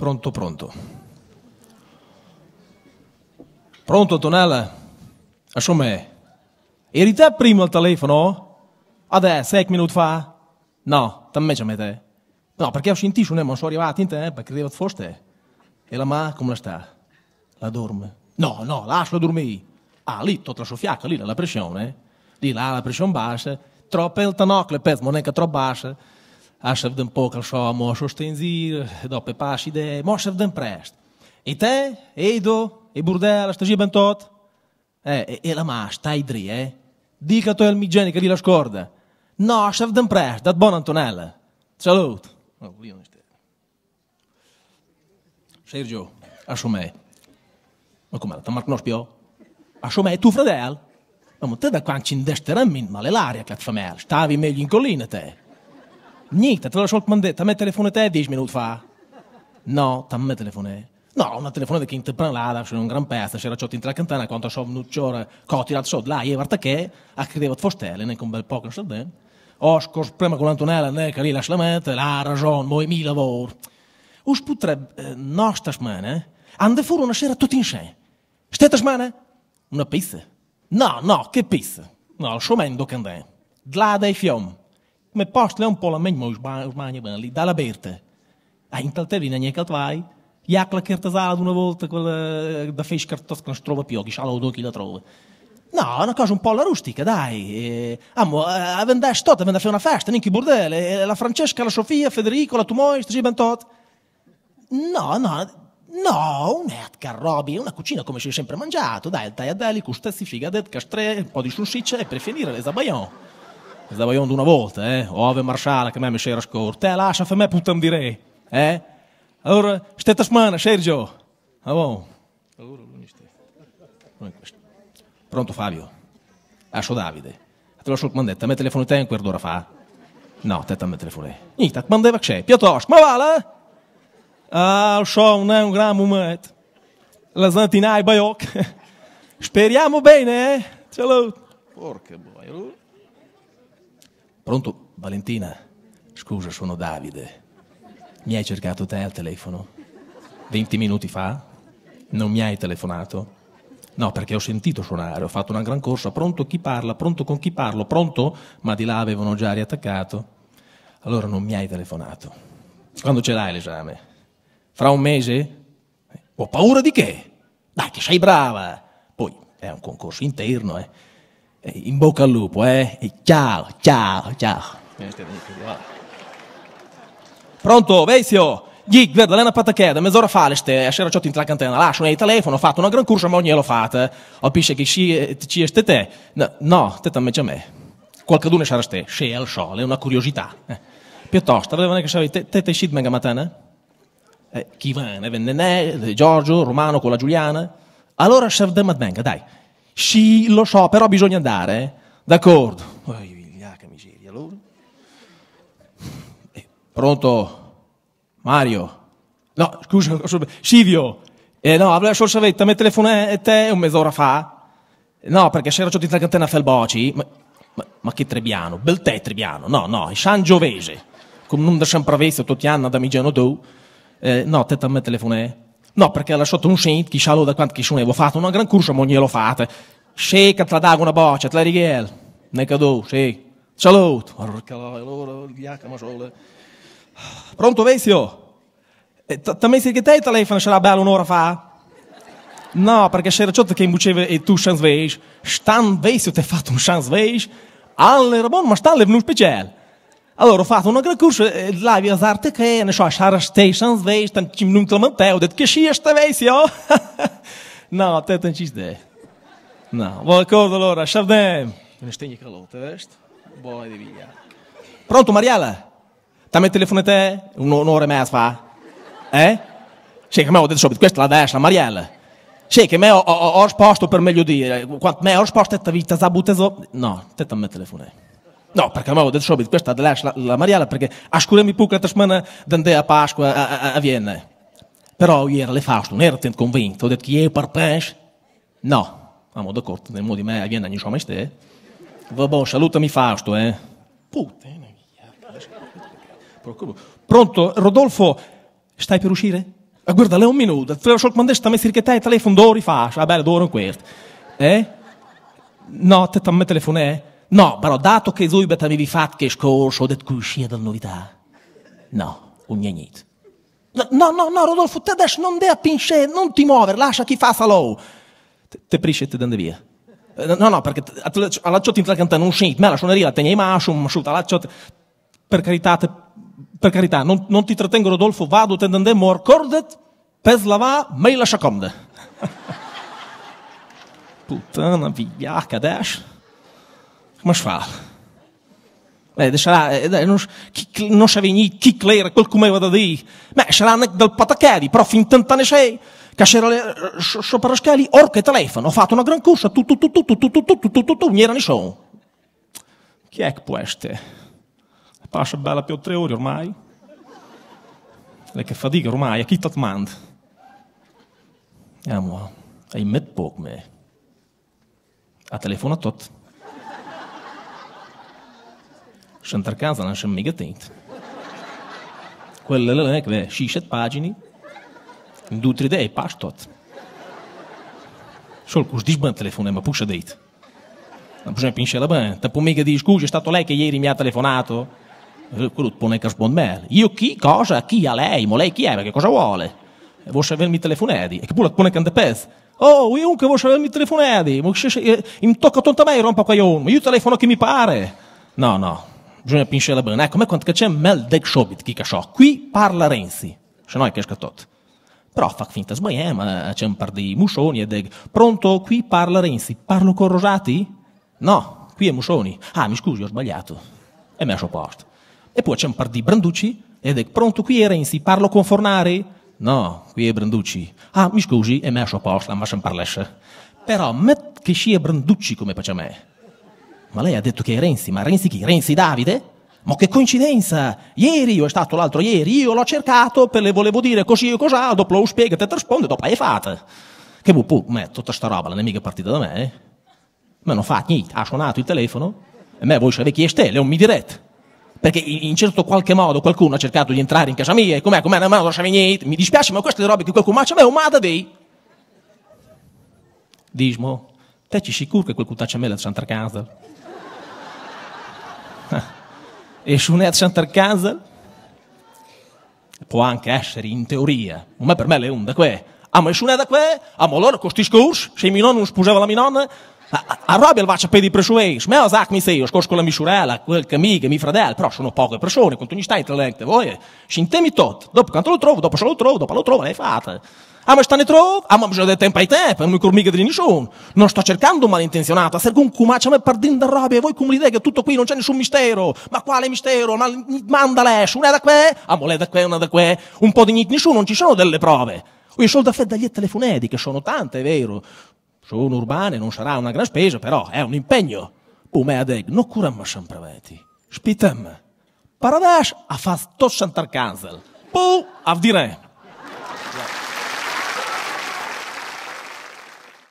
Pronto, pronto. Pronto, Tonella? Assomè. Eri te prima al telefono? Adesso, sei minuti fa? No, tammi c'è te. No, perché ho sentito, non sono eh, arrivato in tempo, credevo che fosse E la mamma come la sta? La dorme? No, no, lasciala dormire. Ah, lì, tutta la soffiacca, lì la pressione. Lì, là, la pressione bassa. Troppo il tanocle, pezzo, non è che troppo bassa. Ashevden Pokal Shomo, Shoshtenzi, dopo Pashide, Moshevden Prest. E te, Edo, e Burdella, sta ben tot? Eh, e, la mas, stai dri, eh? Dica tu al migene che lì la scorda. No, Ashevden Prest, dat buon Antonella. Salute. Sergio, assomè. Ma come la tamarc nos più? Assomè, tu fratello? Ma te da quanti indesterammin, ma l'aria che ti fa male, stavi meglio in collina te. Niente, te l'ho solo mandé, també telefoné te 10 minuti fa. No, també telefoné. No, una telefonata che ti interpranlada, c'era un gran pezzo, c'era ciò in tracantana, quanto ciò, un'ucciora, cotirat so, là, e guarda che, a ah, credeva fostelle, ne con bel poco, non so bene. Osco, oh, prima con l'Antonella, ne che lì lascia la mente, la ragione, mo e mi lavoro. Us potrebbe, eh, nostra smane, andare fuori una sera tutti insieme. Stetta smane? Una pizza. No, no, che pizza. No, il sciomendo che andè. Dla dei fiumi me post le un po la meglio os mani ben lì dalla berta a in tal termine ne che vai la cartasala una volta quella eh, da fece cartas con strova più che sala o due chi la trova No, è una cosa un po' la rustica, dai. Eh. Amo, ah, eh, a vendere tutto, a vendere una festa, neanche bordello. La Francesca, la Sofia, Federico, la Tumoi, sti ben tot. No, no, no, non è carrobi, è una cucina come si è sempre mangiato. Dai, il tagliadelli, con figadet, castre, un po' di sunsiccia e per finire le zabaion. Stavo vogliando una volta, eh? Ove Marsala, che a me mi c'era scorto. Eh, lascia per me puttan di re, eh? Allora, stetta settimana, Sergio. Ah, buon. Allora, Pronto, Fabio? Ascio Davide. Te lo so mandetta, me telefono te in quell'ora fa. No, te me telefono. Niente, mandeva che c'è. Piuttosto, ma vale? Ah, so, non è un gran momento. La zantinai baiocca. Speriamo bene, eh? Ciao. Porca boia, allora. Pronto? Valentina? Scusa, sono Davide. Mi hai cercato te al telefono? 20 minuti fa? Non mi hai telefonato? No, perché ho sentito suonare, ho fatto una gran corsa, pronto chi parla, pronto con chi parlo, pronto? Ma di là avevano già riattaccato. Allora non mi hai telefonato. Quando ce l'hai l'esame? Fra un mese? Ho paura di che? Dai, che sei brava! Poi è un concorso interno, eh. Eh, in bocca al lupo, eh? E eh, ciao, ciao, ciao. Pronto, Vezio? Gig, verde, lei è una pataccheda, mezz'ora fa l'este, a sera ciò in tracantena, lascio un telefono, ho fatto una gran corsa, ma ogni l'ho fatta. Ho pisce che ci, eh, è este te? No, te te tammi a me. Qualcuno sarà ste, sce al sole, è una curiosità. Piuttosto, avevano che sapevi, te te, te scid mega chi venne? Venne Giorgio, Romano con la Giuliana? Allora, serve de madmenga, dai. Sì, lo so, però bisogna andare. Eh. D'accordo. Poi, vigliacca miseria, allora. Eh, pronto? Mario? No, scusa, Silvio. Eh, no, avrei solo Savetta, mi un mezz'ora fa. No, perché c'era già la a Felboci. Ma, ma, ma, che Trebbiano? Bel te Trebbiano. No, no, è Sangiovese. Con un da San tutti Totiana, da Migiano Tu. Eh, no, te me telefonate. Eh. No, perché ha lasciato un sceint, chi sa da quanto chi sunevo, fatto una gran corsa, ma non glielo fate. Shake, te la dago una boccia, te la righel. Ne cado, sì. loro, il Salut. Pronto, Vezio? Eh, ti ha messo che te il telefono c'era bello un'ora fa? No, perché c'era ciò certo che imbuceva e tu chance vej. Stan Vezio ti ha fatto un chance vej. Alle, buono, ma stan le venuto speciale. Allora ho fatto un gran corso di labia arte che, ne so, a stations veis, tanti non te manteo, detto che scia sta veis, io. No, te tanti de. No, vou acordo allora, shavdem. Non stegni calota, veste? Boa di via. Pronto, Mariela? Também telefonei é? te un'ora e mezza fa. Eh? Sì, che me ho detto subito, questa è la destra, Mariela. Sì, che me ho, ho, ho risposto per meglio dire, quanto me ho risposto e te vita, sabuteso... No, te non mi No, perquè, home, del sobit cuesta de l'Aix la, la Mariala, perquè ascurem i puc la setmana d'andar a Pasqua a, a, Viena. Però io era le fausto, non ero tanto convinto, ho detto che io per pesce. No, amo d'accordo, nel modo di me a Viena non so mai ste. Vabbè, salutami Fausto, eh. Puttana, Pronto, Rodolfo, stai per uscire? Ah, guarda, lei un minuto, te lo so comandare, sta a mettere che te il telefono d'ora fa, ah, bella, d'ora in questo. Eh? No, te t'ha telefono, eh? No, però dato che fatto che scorso, ho detto che korsod, dalla novità. No, niente. No, no, no, Rodolfo, te adesso non dea pince, non ti muovere, lascia chi fa salò. Te, te e te dende via. Eh, no, no, perché allacciot in tracanta non scint, me la suoneria, te ne mascium, shoot, allacciot. Per carità, te, per carità, non, non ti trattengo Rodolfo, vado, te dende mor cordet, pes lava, me la sciacomde. Puttana, vigliacca, adesso. Mas fala. Beh, deixará, nos, nos sabem ni chi clera quel comeva da di. Ma sarà dal patacari, però fin tant'anni sei. Cascera le scioparaschelli, orca e telefono. Ho fatto una gran corsa, tu tu tu tu tu tu tu tu tu tu tu tu, niente nessuno. Chi è che può essere? Passa bella più tre ore ormai. Lei che fatica ormai, a chi ti manda? Andiamo, hai met poco me. Ha telefonato tutto. casa non c'è на шамигатейт. Quello è che 60 pagine, in due o 2-3 dei pastot. Solo che dici bene telefonema, pusha date. Per esempio, in Celabin, ti può mica dire scusa, è stato lei che ieri mi ha telefonato? Eh, quello ti può neanche rispondere male. Io chi? Cosa? Chi a lei? Ma lei chi è? che cosa vuole? Eh, vuoi sapermi telefonati? E che pure ti può neanche andare Oh, io che vuoi sapermi telefonati? Eh, mi tocca tonta a me, rompa coglione. Io telefono che mi pare. No, no, Junior Pinche la bine. Ecco, când că c'è mel dec șobit, chica așa, qui parla Renzi. Și noi că tot. Però fac finta, sbagliam, eh, ma c'è un par di muscioni e deg, pronto, qui parla Renzi, parlo con Rosati? No, qui è Muscioni. Ah, mi scusi, ho sbagliato. E messo a posto. E poi c'è un par di Branducci e deg, pronto, qui è Renzi, parlo con Fornari? No, qui è Branducci. Ah, mi scusi, e messo a posto, ma c'è un parlesce. Però, met che sia Branducci come pace a me. Ma lei ha detto che è Renzi, ma Renzi chi? Renzi Davide? Ma che coincidenza! Ieri io è stato l'altro ieri, io l'ho cercato per le volevo dire così e cos'ha, ah, dopo lo spiego e te risponde, dopo hai fatto. Che bupu, ma tutta sta roba non è mica partita da me, eh? Ma non fa niente, ha suonato il telefono e me voi sapete chi è stelle, non mi direte. Perché in certo qualche modo qualcuno ha cercato di entrare in casa mia e com'è, com'è, non lo sapete niente, mi dispiace, ma queste robe che qualcuno c'è, ma è un mada dei... Dismo, te ci sicuro che quel cutaccia me la c'è casa? e un Ed Center Castle? Può anche essere, in teoria, ma per me le onde qui. Amo e da qui, amo loro con questi scorsi, se mia nonno non sposava la mia nonna, a, a Robi faccia per i presuvei, smeo zac mi sei, io scorso con la mia quel che amica, mio fratello, però sono poche persone, quanto ogni stai tra l'ente, voi, scintemi tot, dopo quando lo trovo, dopo se lo trovo, dopo lo trovo, l'hai fatta. Ah, ma sta ne trovo? Ah, ma bisogna del tempo ai tempi, non mi curo di nessuno. Non sto cercando un malintenzionato, a un cumaccio a me partin da roba, e voi come l'idea che tutto qui non c'è nessun mistero. Ma quale mistero? Ma manda mandale, una è da qui, ah, ma da qui, una da qui, ah, un po' di nessuno, non ci sono delle prove. Io sono da fare dagli telefoneti, che sono tante, è vero sono urbane, non sarà una gran spesa, però è un impegno. Come adeg, non curamma sempre aveti. Spitem. Paradash ha fatto santar cancel. Pum, avdirem.